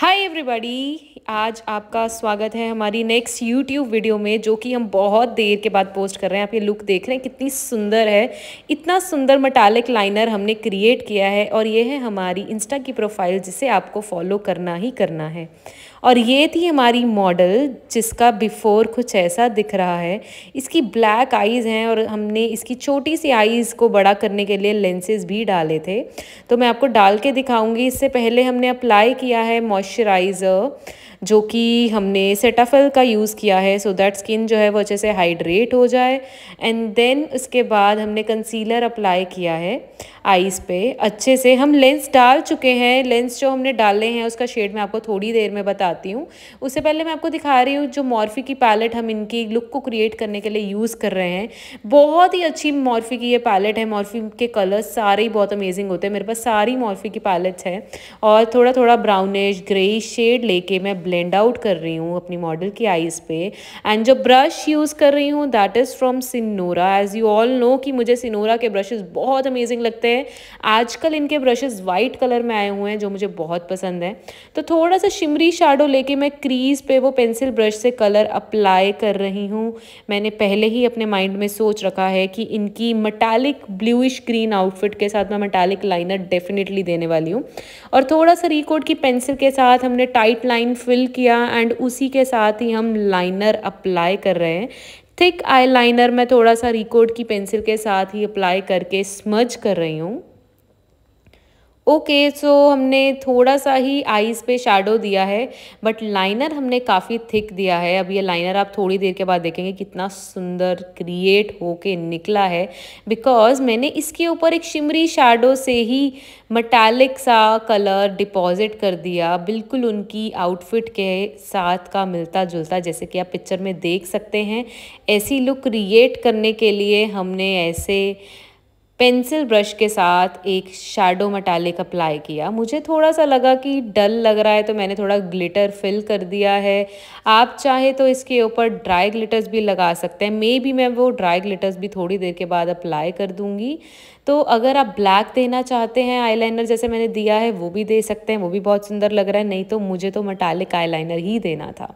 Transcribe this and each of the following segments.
hi everybody आज आपका स्वागत है हमारी नेक्स्ट यूट्यूब वीडियो में जो कि हम बहुत देर के बाद पोस्ट कर रहे हैं आप ये लुक देख रहे हैं कितनी सुंदर है इतना सुंदर मटालिक लाइनर हमने क्रिएट किया है और ये है हमारी इंस्टा की प्रोफाइल जिसे आपको फॉलो करना ही करना है और ये थी हमारी मॉडल जिसका बिफोर कुछ ऐसा दिख रहा है इसकी ब्लैक आइज़ हैं और हमने इसकी छोटी सी आइज़ को बड़ा करने के लिए लेंसेज भी डाले थे तो मैं आपको डाल के दिखाऊँगी इससे पहले हमने अप्लाई किया है moisturizer जो कि हमने सेटाफल का यूज़ किया है सो दैट स्किन जो है वो अच्छे से हाइड्रेट हो जाए एंड देन उसके बाद हमने कंसीलर अप्लाई किया है आईज़ पे अच्छे से हम लेंस डाल चुके हैं लेंस जो हमने डाले हैं उसका शेड मैं आपको थोड़ी देर में बताती हूँ उससे पहले मैं आपको दिखा रही हूँ जो मॉर्फी की पैलेट हम इनकी लुक को क्रिएट करने के लिए यूज़ कर रहे हैं बहुत ही अच्छी मॉर्फी की ये पैलेट है मॉर्फी के कलर्स सारे ही बहुत अमेजिंग होते हैं मेरे पास सारी मॉर्फी की पैलेट्स हैं और थोड़ा थोड़ा ब्राउनिश ग्रे शेड लेके मैं ब्लेंड आउट कर रही हूँ अपनी मॉडल की आइज़ पे एंड जो ब्रश यूज़ कर रही हूँ that is from Sinora as you all know कि मुझे सिनोरा के ब्रशेज़ बहुत अमेजिंग लगते हैं आजकल इनके ब्रशेज़ वाइट कलर में आए हुए हैं जो मुझे बहुत पसंद है तो थोड़ा सा शिमरी शाडो लेके मैं क्रीज़ पे वो पेंसिल ब्रश से कलर अप्लाई कर रही हूँ मैंने पहले ही अपने माइंड में सोच रखा है कि इनकी मटालिक ब्लूइश ग्रीन आउटफिट के साथ मैं मटालिक लाइनर डेफिनेटली देने वाली हूँ और थोड़ा सा रिकोड की पेंसिल के साथ हमने टाइट लाइन फिल फिल किया एंड उसी के साथ ही हम लाइनर अप्लाई कर रहे हैं थिक आई लाइनर मैं थोड़ा सा रिकॉर्ड की पेंसिल के साथ ही अप्लाई करके स्मज कर रही हूँ ओके okay, सो so हमने थोड़ा सा ही आईज़ पे शेडो दिया है बट लाइनर हमने काफ़ी थिक दिया है अब ये लाइनर आप थोड़ी देर के बाद देखेंगे कितना सुंदर क्रिएट होके निकला है बिकॉज़ मैंने इसके ऊपर एक शिमरी शेडो से ही मटैलिक सा कलर डिपॉजिट कर दिया बिल्कुल उनकी आउटफिट के साथ का मिलता जुलता जैसे कि आप पिक्चर में देख सकते हैं ऐसी लुक क्रिएट करने के लिए हमने ऐसे पेंसिल ब्रश के साथ एक शेडो मटालिक अप्लाई किया मुझे थोड़ा सा लगा कि डल लग रहा है तो मैंने थोड़ा ग्लिटर फिल कर दिया है आप चाहे तो इसके ऊपर ड्राई ग्लिटर्स भी लगा सकते हैं मे भी मैं वो ड्राई ग्लिटर्स भी थोड़ी देर के बाद अप्लाई कर दूँगी तो अगर आप ब्लैक देना चाहते हैं आईलाइनर जैसे मैंने दिया है वो भी दे सकते हैं वो भी बहुत सुंदर लग रहा है नहीं तो मुझे तो मटालिक आईलाइनर ही देना था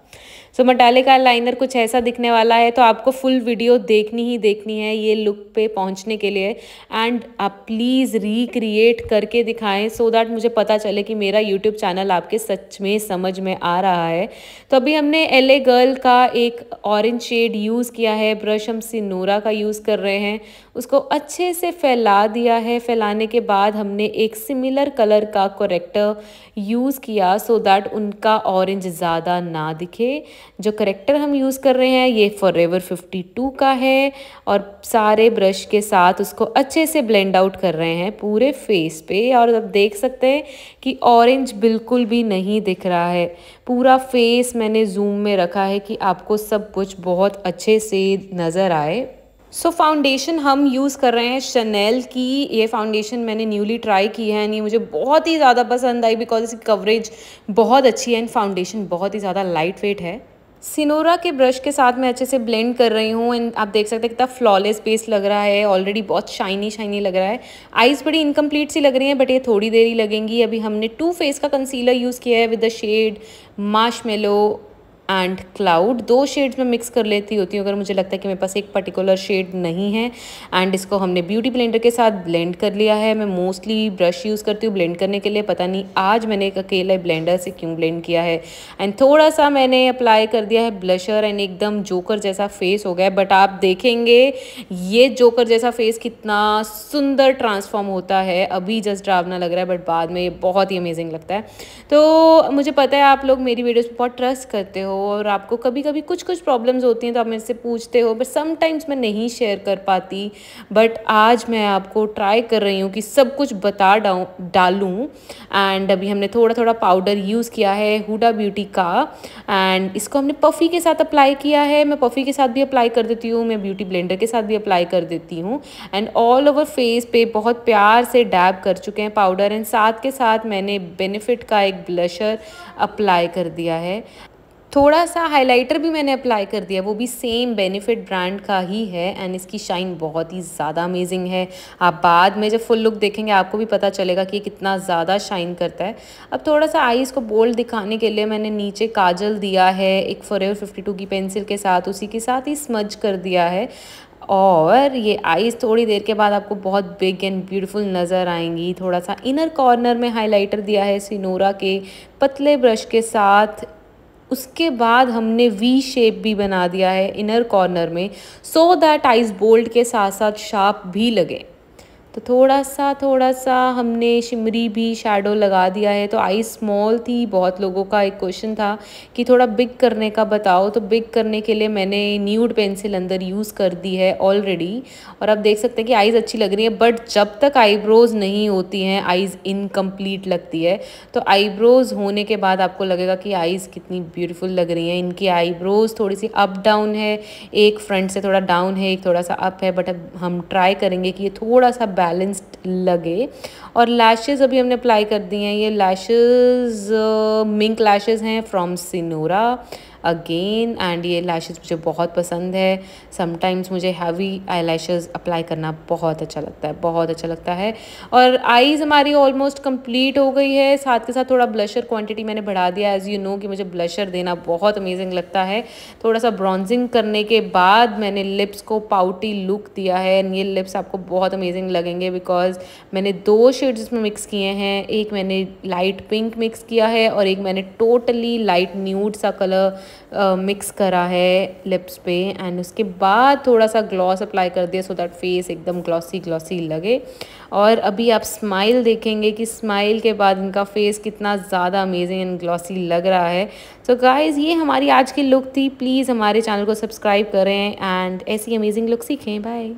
सो मटालिक लाइनर कुछ ऐसा दिखने वाला है तो आपको फुल वीडियो देखनी ही देखनी है ये लुक पे पहुंचने के लिए एंड आप प्लीज़ रिक्रिएट करके दिखाएं सो so दैट मुझे पता चले कि मेरा यूट्यूब चैनल आपके सच में समझ में आ रहा है तो अभी हमने एल ए गर्ल का एक ऑरेंज शेड यूज़ किया है ब्रश हम सिनोरा का यूज़ कर रहे हैं उसको अच्छे से फैला दिया है फैलाने के बाद हमने एक सिमिलर कलर का करेक्टर यूज़ किया सो so दैट उनका ऑरेंज ज़्यादा ना दिखे जो करेक्टर हम यूज़ कर रहे हैं ये फॉर एवर फिफ्टी का है और सारे ब्रश के साथ उसको अच्छे से ब्लेंड आउट कर रहे हैं पूरे फेस पे और आप देख सकते हैं कि ऑरेंज बिल्कुल भी नहीं दिख रहा है पूरा फेस मैंने जूम में रखा है कि आपको सब कुछ बहुत अच्छे से नज़र आए सो so, फाउंडेशन हम यूज़ कर रहे हैं शनेल की ये फाउंडेशन मैंने न्यूली ट्राई की है एंड ये मुझे बहुत ही ज़्यादा पसंद आई बिकॉज इसकी कवरेज बहुत अच्छी है एंड फाउंडेशन बहुत ही ज़्यादा लाइट वेट है सिनोरा के ब्रश के साथ मैं अच्छे से ब्लेंड कर रही हूँ एंड आप देख सकते हैं कितना फ्लॉलेस बेस लग रहा है ऑलरेडी बहुत शाइनी शाइनी लग रहा है आइज़ बड़ी इनकम्प्लीट सी लग रही हैं बट ये थोड़ी देर ही लगेंगी अभी हमने टू फेस का कंसीलर यूज़ किया है with the shade mash and cloud दो शेड्स में मिक्स कर लेती होती हूँ अगर मुझे लगता है कि मेरे पास एक पर्टिकुलर शेड नहीं है एंड इसको हमने ब्यूटी ब्लेंडर के साथ ब्लेंड कर लिया है मैं मोस्टली ब्रश यूज़ करती हूँ ब्लेंड करने के लिए पता नहीं आज मैंने एक अकेला ब्लेंडर से क्यों ब्लेंड किया है एंड थोड़ा सा मैंने अप्लाई कर दिया है ब्लशर एंड एकदम जोकर जैसा फेस हो गया है बट आप देखेंगे ये जोकर जैसा फेस कितना सुंदर ट्रांसफॉर्म होता है अभी जस्ट ड्रावना लग रहा है बट बाद में ये बहुत ही अमेजिंग लगता है तो मुझे पता है आप लोग मेरी वीडियोज़ पर बहुत ट्रस्ट करते हो और आपको कभी कभी कुछ कुछ प्रॉब्लम्स होती हैं तो आप मेरे से पूछते हो बट समटाइम्स मैं नहीं शेयर कर पाती बट आज मैं आपको ट्राई कर रही हूँ कि सब कुछ बता डाऊँ डालूँ एंड अभी हमने थोड़ा थोड़ा पाउडर यूज़ किया है हुडा ब्यूटी का एंड इसको हमने पफ़ी के साथ अप्लाई किया है मैं पफ़ी के साथ भी अप्लाई कर देती हूँ मैं ब्यूटी ब्लेंडर के साथ भी अप्लाई कर देती हूँ एंड ऑल ओवर फेस पे बहुत प्यार से डैब कर चुके हैं पाउडर एंड साथ के साथ मैंने बेनिफिट का एक ब्लशर अप्लाई कर दिया है थोड़ा सा हाइलाइटर भी मैंने अप्लाई कर दिया वो भी सेम बेनिफिट ब्रांड का ही है एंड इसकी शाइन बहुत ही ज़्यादा अमेजिंग है आप बाद में जब फुल लुक देखेंगे आपको भी पता चलेगा कि कितना ज़्यादा शाइन करता है अब थोड़ा सा आईज़ को बोल्ड दिखाने के लिए मैंने नीचे काजल दिया है एक फोर फिफ्टी टू की पेंसिल के साथ उसी के साथ ही स्मज कर दिया है और ये आइज़ थोड़ी देर के बाद आपको बहुत बिग एंड ब्यूटीफुल नज़र आएंगी थोड़ा सा इनर कॉर्नर में हाइलाइटर दिया है सिनोरा के पतले ब्रश के साथ उसके बाद हमने वी शेप भी बना दिया है इनर कॉर्नर में सो दैट आइस बोल्ट के साथ साथ शार्प भी लगे तो थोड़ा सा थोड़ा सा हमने शिमरी भी शेडो लगा दिया है तो आई स्मॉल थी बहुत लोगों का एक क्वेश्चन था कि थोड़ा बिग करने का बताओ तो बिग करने के लिए मैंने न्यूड पेंसिल अंदर यूज़ कर दी है ऑलरेडी और आप देख सकते हैं कि आइज़ अच्छी लग रही है बट जब तक आईब्रोज़ नहीं होती हैं आइज़ इनकम्प्लीट लगती है तो आईब्रोज़ होने के बाद आपको लगेगा कि आइज़ कितनी ब्यूटीफुल लग रही हैं इनकी आईब्रोज़ थोड़ी सी अप डाउन है एक फ्रंट से थोड़ा डाउन है एक थोड़ा सा अप है बट अब हम ट्राई करेंगे कि ये थोड़ा सा बैलेंस्ड लगे और लैशेज़ अभी हमने अप्लाई कर दी हैं ये लैशेज़ मिंक लैशेज़ हैं फ्रॉम सिनोरा अगेन एंड ये लैशेज़ मुझे बहुत पसंद है समटाइम्स मुझे हैवी आई लैशेज़ अप्लाई करना बहुत अच्छा लगता है बहुत अच्छा लगता है और आईज़ हमारी ऑलमोस्ट कंप्लीट हो गई है साथ के साथ थोड़ा ब्लशर क्वांटिटी मैंने बढ़ा दिया एज़ यू नो कि मुझे ब्लशर देना बहुत अमेजिंग लगता है थोड़ा सा ब्रॉन्जिंग करने के बाद मैंने लिप्स को पाउटी लुक दिया है एंड ये लिप्स आपको बहुत अमेजिंग लगेंगे बिकॉज मैंने दो शेड्स इसमें मिक्स किए हैं एक मैंने लाइट पिंक मिक्स किया है और एक मैंने टोटली लाइट न्यूड सा कलर मिक्स करा है लिप्स पे एंड उसके बाद थोड़ा सा ग्लॉस अप्लाई कर दिया सो दैट फेस एकदम ग्लॉसी ग्लॉसी लगे और अभी आप स्माइल देखेंगे कि स्माइल के बाद इनका फेस कितना ज़्यादा अमेजिंग एंड ग्लॉसी लग रहा है सो so गाइस ये हमारी आज की लुक थी प्लीज़ हमारे चैनल को सब्सक्राइब करें एंड ऐसी अमेजिंग लुक सीखें बाय